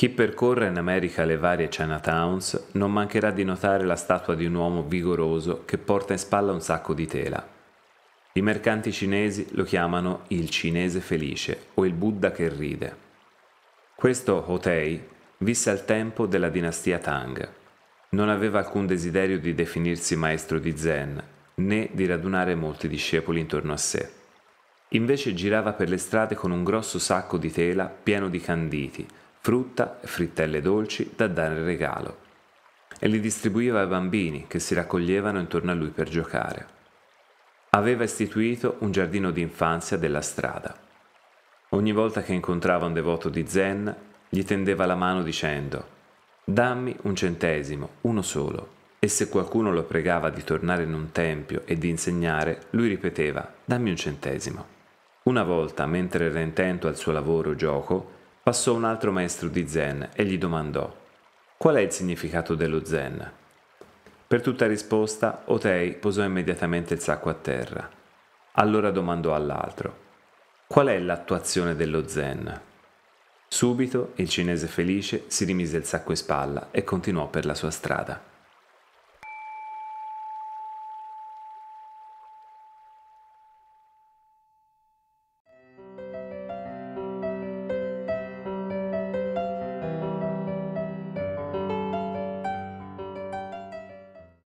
Chi percorre in America le varie Chinatowns non mancherà di notare la statua di un uomo vigoroso che porta in spalla un sacco di tela. I mercanti cinesi lo chiamano il cinese felice o il Buddha che ride. Questo Hotei visse al tempo della dinastia Tang. Non aveva alcun desiderio di definirsi maestro di Zen né di radunare molti discepoli intorno a sé. Invece girava per le strade con un grosso sacco di tela pieno di canditi, frutta e frittelle dolci da dare in regalo, e li distribuiva ai bambini che si raccoglievano intorno a lui per giocare. Aveva istituito un giardino d'infanzia della strada. Ogni volta che incontrava un devoto di Zen, gli tendeva la mano dicendo Dammi un centesimo, uno solo. E se qualcuno lo pregava di tornare in un tempio e di insegnare, lui ripeteva Dammi un centesimo. Una volta, mentre era intento al suo lavoro o gioco, passò un altro maestro di Zen e gli domandò qual è il significato dello Zen? Per tutta risposta, Otei posò immediatamente il sacco a terra. Allora domandò all'altro qual è l'attuazione dello Zen? Subito il cinese felice si rimise il sacco in spalla e continuò per la sua strada.